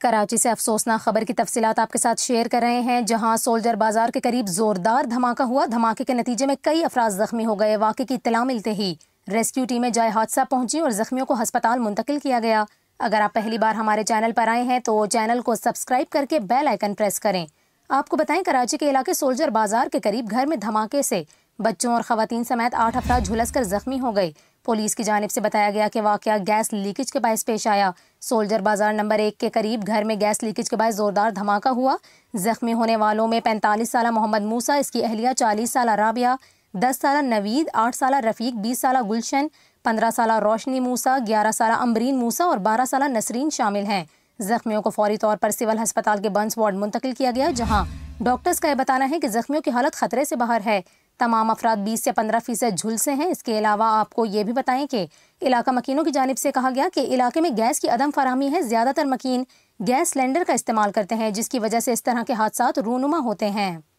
कराची से अफसोसनाक खबर की तफसीत आपके साथ शेयर कर रहे हैं जहां सोल्जर बाजार के करीब जोरदार धमाका हुआ धमाके के नतीजे में कई अफराज जख्मी हो गए वाकई की इतला मिलते ही रेस्क्यू टीमें जाए हादसा पहुंची और जख्मियों को हस्पताल मुंतकिल किया गया अगर आप पहली बार हमारे चैनल पर आए हैं तो चैनल को सब्सक्राइब करके बेल आइकन प्रेस करें आपको बताएं कराची के इलाके सोल्जर बाजार के करीब घर में धमाके से बच्चों और खातन समेत आठ अफराज झुलस कर जख्मी हो गए पुलिस की जानब से बताया गया कि वाक़ गैस लीकेज के बायस पेश आया सोल्जर बाजार नंबर एक के करीब घर में गैस लीकेज के बाद जोरदार धमाका हुआ जख्मी होने वालों में पैंतालीस साल मोहम्मद मूसा इसकी अहलिया चालीस साल राबिया दस साल नवीद आठ साल रफ़ीक बीस साल गुलशन पंद्रह साल रोशनी मूसा ग्यारह साल अमरीन मूसा और बारह साल नसरीन शामिल हैं जख्मियों को फौरी तौर पर सिविल अस्पताल के बंस वार्ड मुंतकिल किया गया जहाँ डॉक्टर्स का यह बताना है कि जख्मियों की हालत खतरे से बाहर है तमाम अफराद बीस से पंद्रह फीसद झुलसे हैं इसके अलावा आपको ये भी बताएं कि इलाका मकीनों की जानब से कहा गया कि इलाके में गैस की अदम फरहमी है ज़्यादातर मकीन गैस सिलेंडर का इस्तेमाल करते हैं जिसकी वजह से इस तरह के हादसा रूनुमा होते हैं